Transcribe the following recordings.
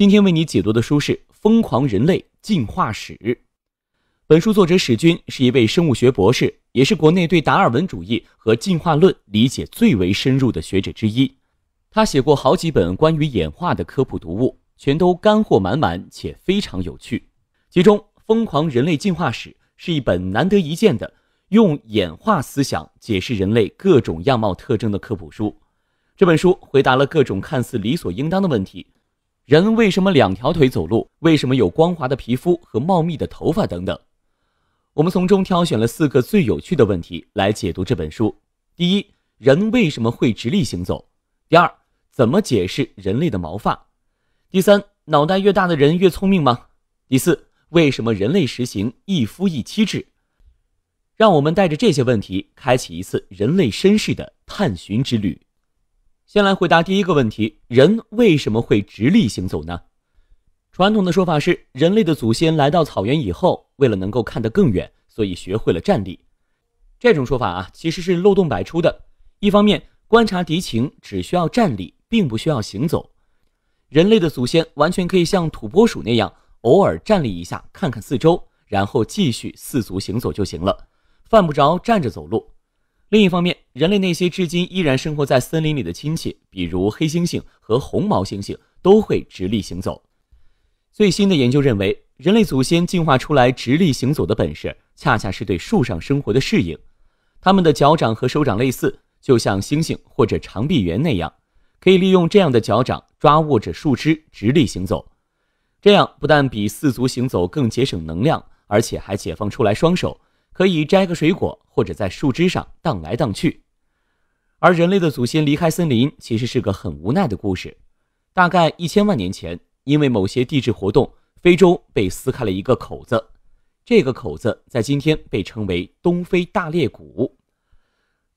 今天为你解读的书是《疯狂人类进化史》。本书作者史军是一位生物学博士，也是国内对达尔文主义和进化论理解最为深入的学者之一。他写过好几本关于演化的科普读物，全都干货满满且非常有趣。其中，《疯狂人类进化史》是一本难得一见的用演化思想解释人类各种样貌特征的科普书。这本书回答了各种看似理所应当的问题。人为什么两条腿走路？为什么有光滑的皮肤和茂密的头发等等？我们从中挑选了四个最有趣的问题来解读这本书。第一，人为什么会直立行走？第二，怎么解释人类的毛发？第三，脑袋越大的人越聪明吗？第四，为什么人类实行一夫一妻制？让我们带着这些问题，开启一次人类身世的探寻之旅。先来回答第一个问题：人为什么会直立行走呢？传统的说法是，人类的祖先来到草原以后，为了能够看得更远，所以学会了站立。这种说法啊，其实是漏洞百出的。一方面，观察敌情只需要站立，并不需要行走。人类的祖先完全可以像土拨鼠那样，偶尔站立一下看看四周，然后继续四足行走就行了，犯不着站着走路。另一方面，人类那些至今依然生活在森林里的亲戚，比如黑猩猩和红毛猩猩，都会直立行走。最新的研究认为，人类祖先进化出来直立行走的本事，恰恰是对树上生活的适应。他们的脚掌和手掌类似，就像猩猩或者长臂猿那样，可以利用这样的脚掌抓握着树枝直立行走。这样不但比四足行走更节省能量，而且还解放出来双手。可以摘个水果，或者在树枝上荡来荡去。而人类的祖先离开森林，其实是个很无奈的故事。大概一千万年前，因为某些地质活动，非洲被撕开了一个口子，这个口子在今天被称为东非大裂谷。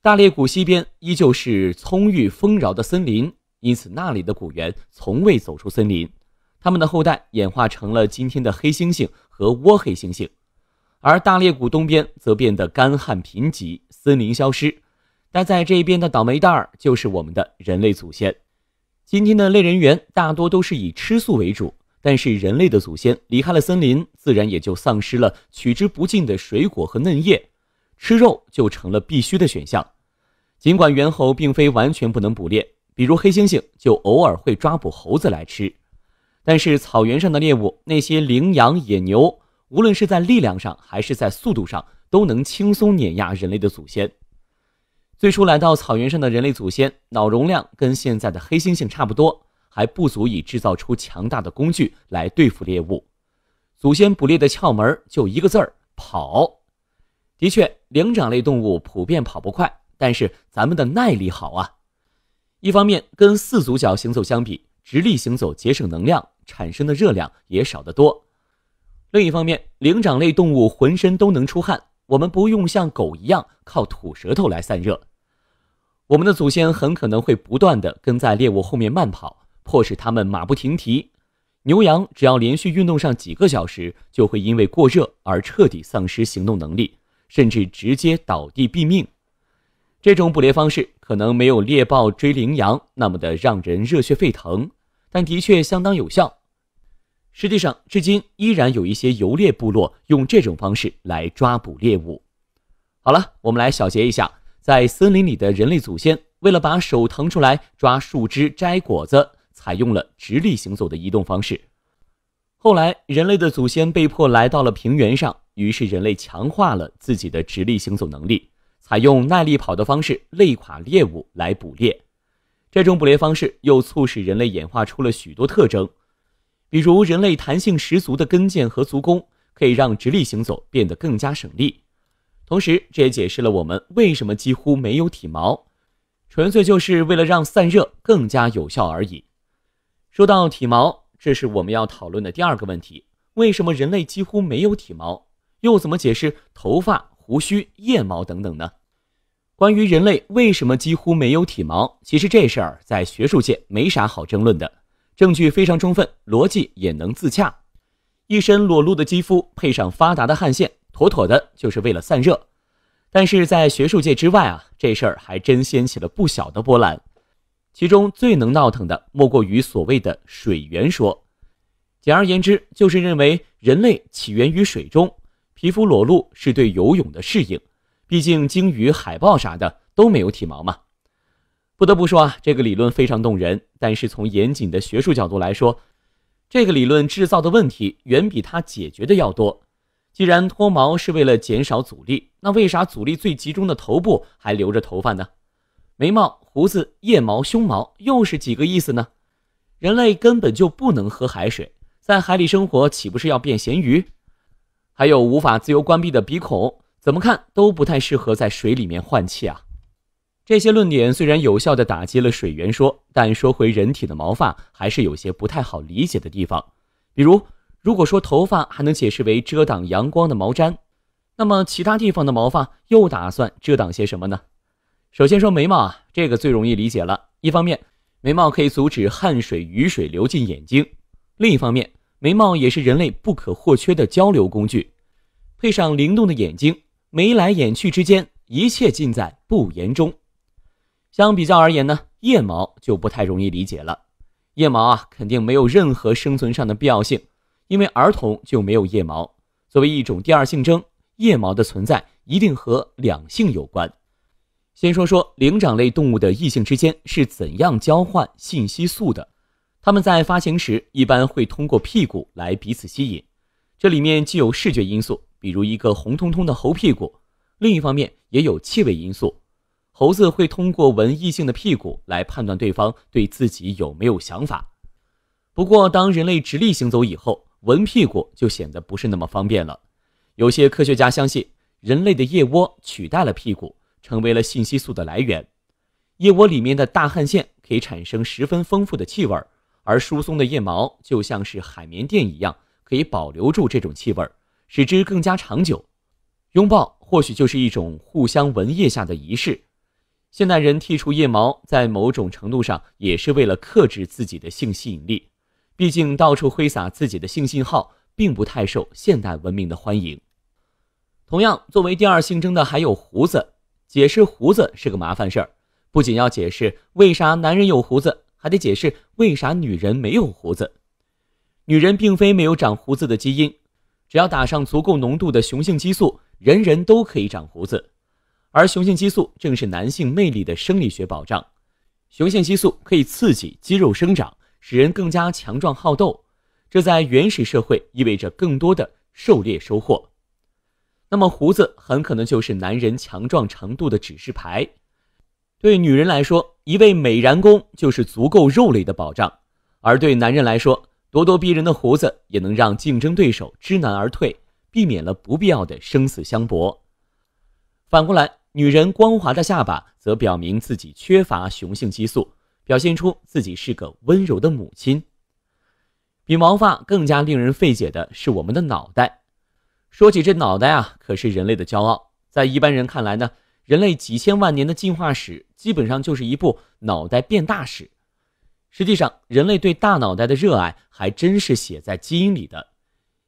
大裂谷西边依旧是葱郁丰饶的森林，因此那里的古猿从未走出森林，他们的后代演化成了今天的黑猩猩和倭黑猩猩。而大裂谷东边则变得干旱贫瘠，森林消失。待在这一边的倒霉蛋儿就是我们的人类祖先。今天的类人猿大多都是以吃素为主，但是人类的祖先离开了森林，自然也就丧失了取之不尽的水果和嫩叶，吃肉就成了必须的选项。尽管猿猴并非完全不能捕猎，比如黑猩猩就偶尔会抓捕猴子来吃，但是草原上的猎物，那些羚羊、野牛。无论是在力量上还是在速度上，都能轻松碾压人类的祖先。最初来到草原上的人类祖先，脑容量跟现在的黑猩猩差不多，还不足以制造出强大的工具来对付猎物。祖先捕猎的窍门就一个字儿：跑。的确，灵长类动物普遍跑不快，但是咱们的耐力好啊。一方面，跟四足脚行走相比，直立行走节省能量，产生的热量也少得多。另一方面，灵长类动物浑身都能出汗，我们不用像狗一样靠吐舌头来散热。我们的祖先很可能会不断的跟在猎物后面慢跑，迫使他们马不停蹄。牛羊只要连续运动上几个小时，就会因为过热而彻底丧失行动能力，甚至直接倒地毙命。这种捕猎方式可能没有猎豹追羚羊那么的让人热血沸腾，但的确相当有效。实际上，至今依然有一些游猎部落用这种方式来抓捕猎物。好了，我们来小结一下：在森林里的人类祖先，为了把手腾出来抓树枝摘果子，采用了直立行走的移动方式。后来，人类的祖先被迫来到了平原上，于是人类强化了自己的直立行走能力，采用耐力跑的方式累垮猎物来捕猎。这种捕猎方式又促使人类演化出了许多特征。比如，人类弹性十足的跟腱和足弓可以让直立行走变得更加省力，同时这也解释了我们为什么几乎没有体毛，纯粹就是为了让散热更加有效而已。说到体毛，这是我们要讨论的第二个问题：为什么人类几乎没有体毛？又怎么解释头发、胡须、腋毛等等呢？关于人类为什么几乎没有体毛，其实这事儿在学术界没啥好争论的。证据非常充分，逻辑也能自洽。一身裸露的肌肤配上发达的汗腺，妥妥的就是为了散热。但是在学术界之外啊，这事儿还真掀起了不小的波澜。其中最能闹腾的，莫过于所谓的“水源说”。简而言之，就是认为人类起源于水中，皮肤裸露是对游泳的适应。毕竟鲸鱼、海豹啥的都没有体毛嘛。不得不说啊，这个理论非常动人。但是从严谨的学术角度来说，这个理论制造的问题远比它解决的要多。既然脱毛是为了减少阻力，那为啥阻力最集中的头部还留着头发呢？眉毛、胡子、腋毛、胸毛又是几个意思呢？人类根本就不能喝海水，在海里生活岂不是要变咸鱼？还有无法自由关闭的鼻孔，怎么看都不太适合在水里面换气啊。这些论点虽然有效地打击了水源说，但说回人体的毛发，还是有些不太好理解的地方。比如，如果说头发还能解释为遮挡阳光的毛毡，那么其他地方的毛发又打算遮挡些什么呢？首先说眉毛，啊，这个最容易理解了。一方面，眉毛可以阻止汗水、雨水流进眼睛；另一方面，眉毛也是人类不可或缺的交流工具，配上灵动的眼睛，眉来眼去之间，一切尽在不言中。相比较而言呢，腋毛就不太容易理解了。腋毛啊，肯定没有任何生存上的必要性，因为儿童就没有腋毛。作为一种第二性征，腋毛的存在一定和两性有关。先说说灵长类动物的异性之间是怎样交换信息素的。它们在发情时，一般会通过屁股来彼此吸引。这里面既有视觉因素，比如一个红彤彤的猴屁股；另一方面也有气味因素。猴子会通过闻异性的屁股来判断对方对自己有没有想法。不过，当人类直立行走以后，闻屁股就显得不是那么方便了。有些科学家相信，人类的腋窝取代了屁股，成为了信息素的来源。腋窝里面的大汗腺可以产生十分丰富的气味，而疏松的腋毛就像是海绵垫一样，可以保留住这种气味，使之更加长久。拥抱或许就是一种互相闻腋下的仪式。现代人剃除腋毛，在某种程度上也是为了克制自己的性吸引力。毕竟，到处挥洒自己的性信号，并不太受现代文明的欢迎。同样，作为第二性征的还有胡子。解释胡子是个麻烦事儿，不仅要解释为啥男人有胡子，还得解释为啥女人没有胡子。女人并非没有长胡子的基因，只要打上足够浓度的雄性激素，人人都可以长胡子。而雄性激素正是男性魅力的生理学保障，雄性激素可以刺激肌肉生长，使人更加强壮好斗，这在原始社会意味着更多的狩猎收获。那么胡子很可能就是男人强壮程度的指示牌。对女人来说，一位美髯公就是足够肉类的保障，而对男人来说，咄咄逼人的胡子也能让竞争对手知难而退，避免了不必要的生死相搏。反过来。女人光滑的下巴则表明自己缺乏雄性激素，表现出自己是个温柔的母亲。比毛发更加令人费解的是我们的脑袋。说起这脑袋啊，可是人类的骄傲。在一般人看来呢，人类几千万年的进化史基本上就是一部脑袋变大史。实际上，人类对大脑袋的热爱还真是写在基因里的。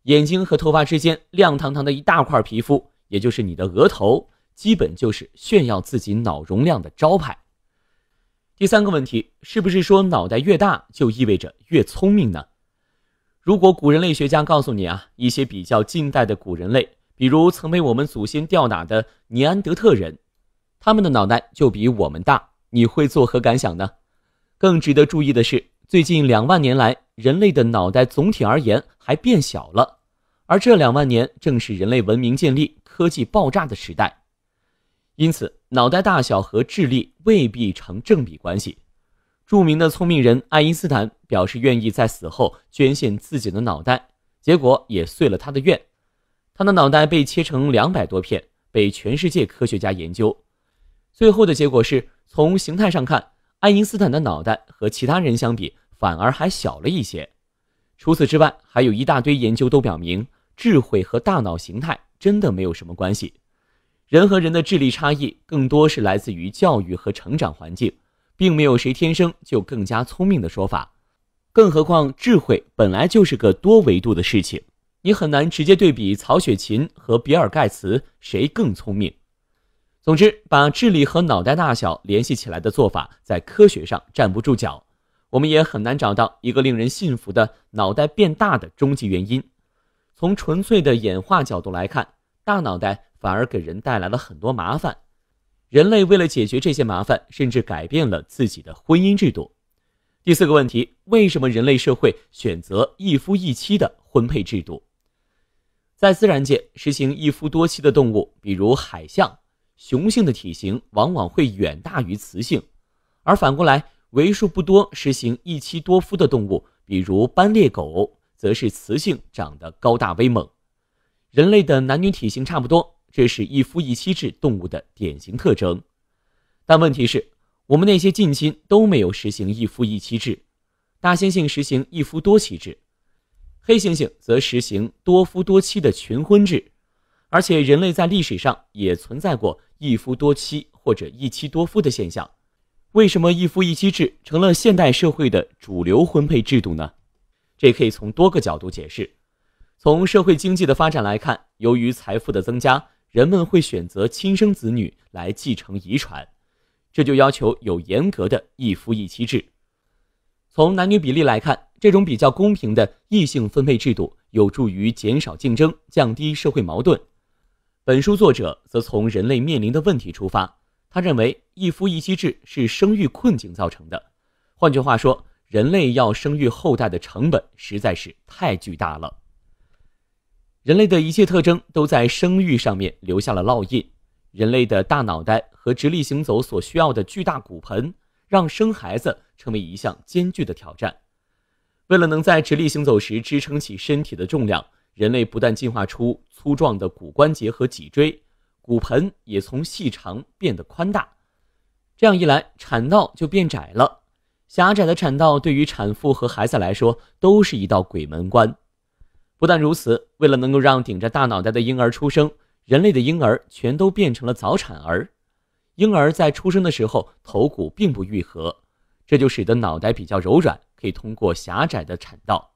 眼睛和头发之间亮堂堂的一大块皮肤，也就是你的额头。基本就是炫耀自己脑容量的招牌。第三个问题，是不是说脑袋越大就意味着越聪明呢？如果古人类学家告诉你啊，一些比较近代的古人类，比如曾被我们祖先吊打的尼安德特人，他们的脑袋就比我们大，你会作何感想呢？更值得注意的是，最近两万年来，人类的脑袋总体而言还变小了，而这两万年正是人类文明建立、科技爆炸的时代。因此，脑袋大小和智力未必成正比关系。著名的聪明人爱因斯坦表示愿意在死后捐献自己的脑袋，结果也遂了他的愿。他的脑袋被切成两百多片，被全世界科学家研究。最后的结果是从形态上看，爱因斯坦的脑袋和其他人相比反而还小了一些。除此之外，还有一大堆研究都表明，智慧和大脑形态真的没有什么关系。人和人的智力差异更多是来自于教育和成长环境，并没有谁天生就更加聪明的说法。更何况，智慧本来就是个多维度的事情，你很难直接对比曹雪芹和比尔盖茨谁更聪明。总之，把智力和脑袋大小联系起来的做法在科学上站不住脚，我们也很难找到一个令人信服的脑袋变大的终极原因。从纯粹的演化角度来看，大脑袋。反而给人带来了很多麻烦。人类为了解决这些麻烦，甚至改变了自己的婚姻制度。第四个问题：为什么人类社会选择一夫一妻的婚配制度？在自然界，实行一夫多妻的动物，比如海象，雄性的体型往往会远大于雌性；而反过来，为数不多实行一妻多夫的动物，比如斑鬣狗，则是雌性长得高大威猛。人类的男女体型差不多。这是一夫一妻制动物的典型特征，但问题是，我们那些近亲都没有实行一夫一妻制，大猩猩实行一夫多妻制，黑猩猩则实行多夫多妻的群婚制，而且人类在历史上也存在过一夫多妻或者一妻多夫的现象。为什么一夫一妻制成了现代社会的主流婚配制度呢？这可以从多个角度解释。从社会经济的发展来看，由于财富的增加，人们会选择亲生子女来继承遗传，这就要求有严格的一夫一妻制。从男女比例来看，这种比较公平的异性分配制度有助于减少竞争，降低社会矛盾。本书作者则从人类面临的问题出发，他认为一夫一妻制是生育困境造成的。换句话说，人类要生育后代的成本实在是太巨大了。人类的一切特征都在生育上面留下了烙印。人类的大脑袋和直立行走所需要的巨大骨盆，让生孩子成为一项艰巨的挑战。为了能在直立行走时支撑起身体的重量，人类不但进化出粗壮的骨关节和脊椎，骨盆也从细长变得宽大。这样一来，产道就变窄了。狭窄的产道对于产妇和孩子来说都是一道鬼门关。不但如此，为了能够让顶着大脑袋的婴儿出生，人类的婴儿全都变成了早产儿。婴儿在出生的时候头骨并不愈合，这就使得脑袋比较柔软，可以通过狭窄的产道。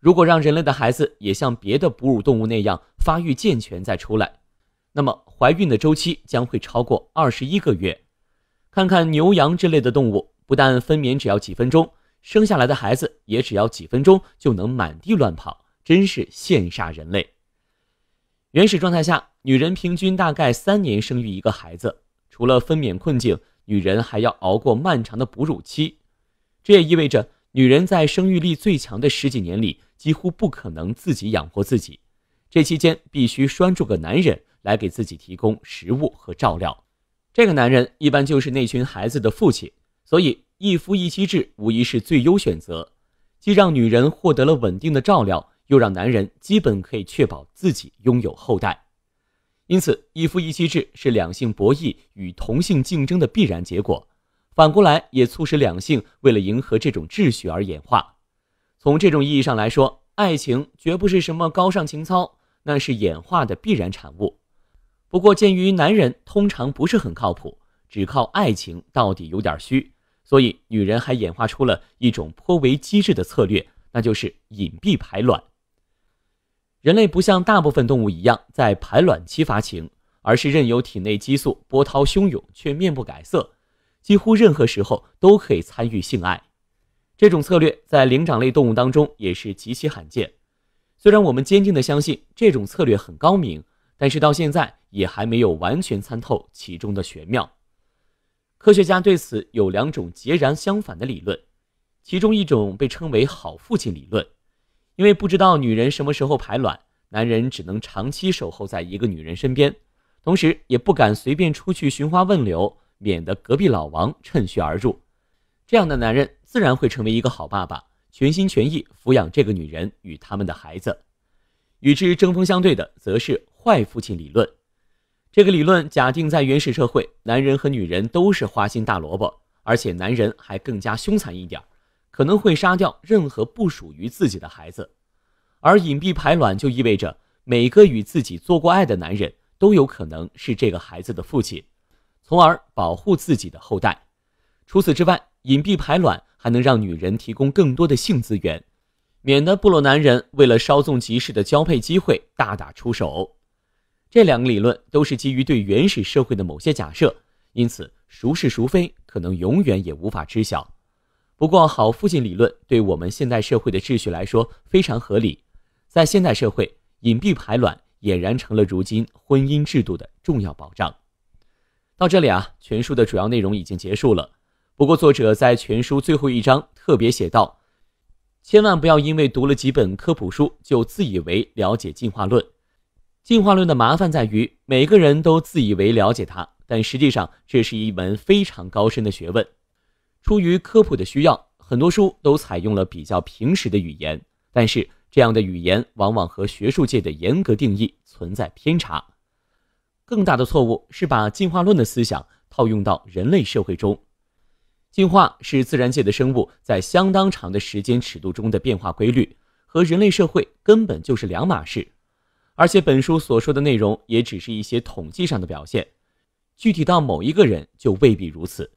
如果让人类的孩子也像别的哺乳动物那样发育健全再出来，那么怀孕的周期将会超过二十一个月。看看牛羊之类的动物，不但分娩只要几分钟，生下来的孩子也只要几分钟就能满地乱跑。真是羡煞人类。原始状态下，女人平均大概三年生育一个孩子，除了分娩困境，女人还要熬过漫长的哺乳期。这也意味着，女人在生育力最强的十几年里，几乎不可能自己养活自己。这期间必须拴住个男人来给自己提供食物和照料。这个男人一般就是那群孩子的父亲，所以一夫一妻制无疑是最优选择，既让女人获得了稳定的照料。又让男人基本可以确保自己拥有后代，因此一夫一妻制是两性博弈与同性竞争的必然结果。反过来也促使两性为了迎合这种秩序而演化。从这种意义上来说，爱情绝不是什么高尚情操，那是演化的必然产物。不过鉴于男人通常不是很靠谱，只靠爱情到底有点虚，所以女人还演化出了一种颇为机智的策略，那就是隐蔽排卵。人类不像大部分动物一样在排卵期发情，而是任由体内激素波涛汹涌却面不改色，几乎任何时候都可以参与性爱。这种策略在灵长类动物当中也是极其罕见。虽然我们坚定地相信这种策略很高明，但是到现在也还没有完全参透其中的玄妙。科学家对此有两种截然相反的理论，其中一种被称为“好父亲理论”。因为不知道女人什么时候排卵，男人只能长期守候在一个女人身边，同时也不敢随便出去寻花问柳，免得隔壁老王趁虚而入。这样的男人自然会成为一个好爸爸，全心全意抚养这个女人与他们的孩子。与之针锋相对的，则是坏父亲理论。这个理论假定在原始社会，男人和女人都是花心大萝卜，而且男人还更加凶残一点。可能会杀掉任何不属于自己的孩子，而隐蔽排卵就意味着每个与自己做过爱的男人都有可能是这个孩子的父亲，从而保护自己的后代。除此之外，隐蔽排卵还能让女人提供更多的性资源，免得部落男人为了稍纵即逝的交配机会大打出手。这两个理论都是基于对原始社会的某些假设，因此孰是孰非，可能永远也无法知晓。不过，好父亲理论对我们现代社会的秩序来说非常合理。在现代社会，隐蔽排卵俨然成了如今婚姻制度的重要保障。到这里啊，全书的主要内容已经结束了。不过，作者在全书最后一章特别写道：“千万不要因为读了几本科普书就自以为了解进化论。进化论的麻烦在于，每个人都自以为了解它，但实际上这是一门非常高深的学问。”出于科普的需要，很多书都采用了比较平实的语言，但是这样的语言往往和学术界的严格定义存在偏差。更大的错误是把进化论的思想套用到人类社会中。进化是自然界的生物在相当长的时间尺度中的变化规律，和人类社会根本就是两码事。而且本书所说的内容也只是一些统计上的表现，具体到某一个人就未必如此。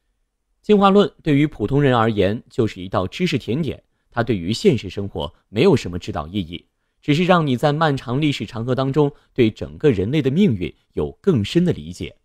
进化论对于普通人而言，就是一道知识甜点，它对于现实生活没有什么指导意义，只是让你在漫长历史长河当中，对整个人类的命运有更深的理解。